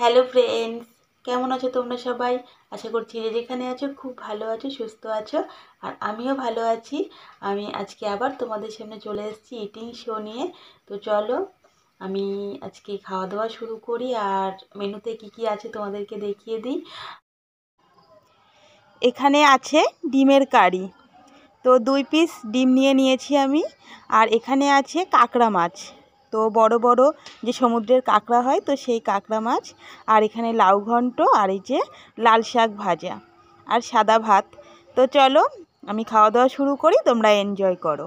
hello friends কেমন আছো তোমরা সবাই আশা করছি যে যেখানে আছো খুব ভালো আছো সুস্থ আছো আর আমিও ভালো আছি আমি আজকে আবার তোমাদের সামনে চলে এসেছি ইটিং শো নিয়ে তো চলো আমি আজকে খাওয়া দাওয়া শুরু করি আর মেনুতে কি কি আছে তোমাদেরকে দেখিয়ে দিই এখানে আছে ডিমের কারি তো দুই পিস ডিম নিয়ে নিয়েছি আমি আর এখানে আছে কাঁকড়া মাছ তো বড় বড় যে সমুদ্রের কাঁকড়া হয় তো সেই কাঁকড়া মাছ আর এখানে লাউ ঘন্ট আর এই যে লাল শাক ভাজা আর সাদা ভাত তো চলো আমি খাওয়া দাওয়া শুরু করি তোমরা এনজয় করো